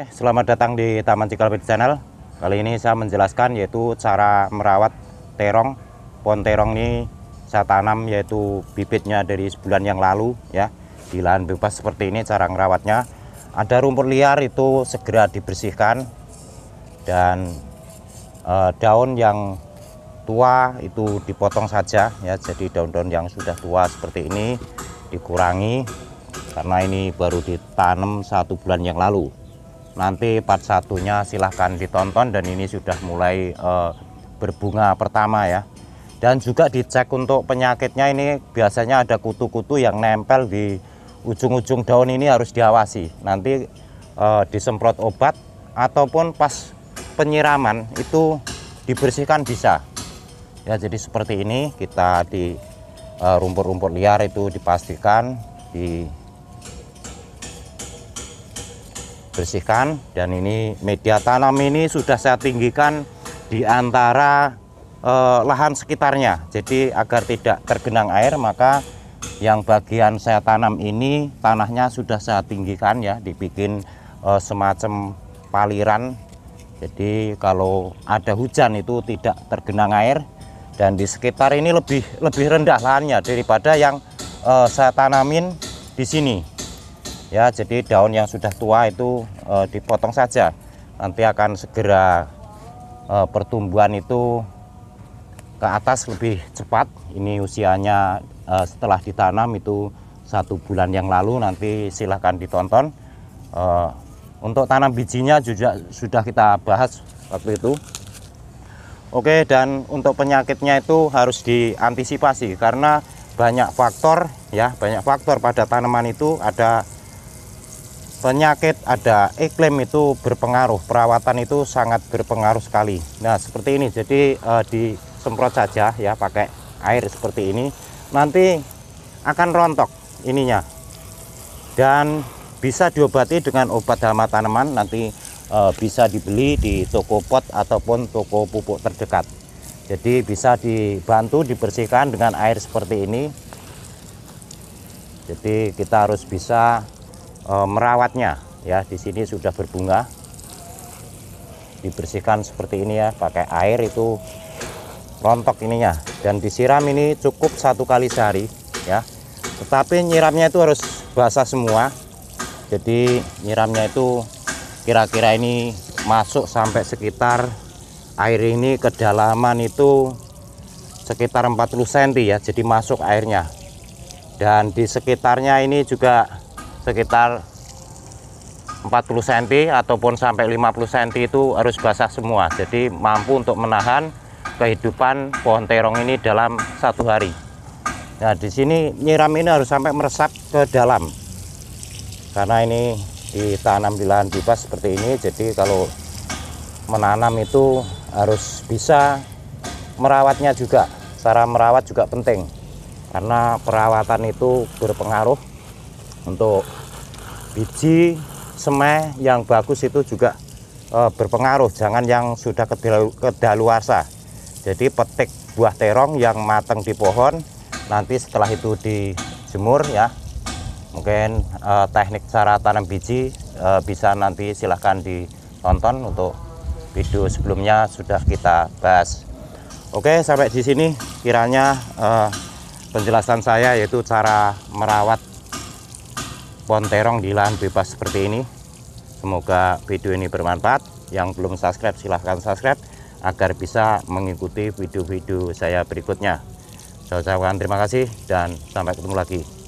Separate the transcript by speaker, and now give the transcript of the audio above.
Speaker 1: Eh, selamat datang di Taman Cikal Channel. Kali ini saya menjelaskan yaitu cara merawat terong. Pohon terong ini saya tanam yaitu bibitnya dari sebulan yang lalu ya. Di lahan bebas seperti ini cara merawatnya. Ada rumput liar itu segera dibersihkan dan e, daun yang tua itu dipotong saja ya. Jadi daun-daun yang sudah tua seperti ini dikurangi karena ini baru ditanam satu bulan yang lalu Nanti part satunya silahkan ditonton dan ini sudah mulai uh, berbunga pertama ya. Dan juga dicek untuk penyakitnya ini biasanya ada kutu-kutu yang nempel di ujung-ujung daun ini harus diawasi. Nanti uh, disemprot obat ataupun pas penyiraman itu dibersihkan bisa. Ya jadi seperti ini kita di eh, rumput-rumput uh, liar itu dipastikan di bersihkan dan ini media tanam ini sudah saya tinggikan di antara eh, lahan sekitarnya jadi agar tidak tergenang air maka yang bagian saya tanam ini tanahnya sudah saya tinggikan ya dibikin eh, semacam paliran jadi kalau ada hujan itu tidak tergenang air dan di sekitar ini lebih lebih rendah lahannya daripada yang eh, saya tanamin di sini ya jadi daun yang sudah tua itu e, dipotong saja nanti akan segera e, pertumbuhan itu ke atas lebih cepat ini usianya e, setelah ditanam itu satu bulan yang lalu nanti silahkan ditonton e, untuk tanam bijinya juga sudah kita bahas waktu itu Oke dan untuk penyakitnya itu harus diantisipasi karena banyak faktor ya banyak faktor pada tanaman itu ada penyakit ada iklim itu berpengaruh perawatan itu sangat berpengaruh sekali nah seperti ini jadi e, disemprot saja ya pakai air seperti ini nanti akan rontok ininya dan bisa diobati dengan obat hama tanaman nanti e, bisa dibeli di toko pot ataupun toko pupuk terdekat jadi bisa dibantu dibersihkan dengan air seperti ini jadi kita harus bisa e, merawatnya ya di sini sudah berbunga dibersihkan seperti ini ya pakai air itu rontok ininya dan disiram ini cukup satu kali sehari ya tetapi nyiramnya itu harus basah semua jadi nyiramnya itu kira-kira ini masuk sampai sekitar air ini kedalaman itu sekitar 40 cm ya jadi masuk airnya dan di sekitarnya ini juga sekitar 40 cm ataupun sampai 50 cm itu harus basah semua jadi mampu untuk menahan kehidupan pohon terong ini dalam satu hari nah di sini nyiram ini harus sampai meresap ke dalam karena ini ditanam di lahan bebas seperti ini jadi kalau menanam itu harus bisa merawatnya juga cara merawat juga penting karena perawatan itu berpengaruh untuk biji semai yang bagus itu juga e, berpengaruh jangan yang sudah kedaluarsa jadi petik buah terong yang matang di pohon nanti setelah itu dijemur ya mungkin e, teknik cara tanam biji e, bisa nanti silahkan ditonton untuk video sebelumnya sudah kita bahas oke sampai di sini kiranya e, penjelasan saya yaitu cara merawat pohon terong di lahan bebas seperti ini. Semoga video ini bermanfaat. Yang belum subscribe silahkan subscribe agar bisa mengikuti video-video saya berikutnya. Saya ucapkan terima kasih dan sampai ketemu lagi.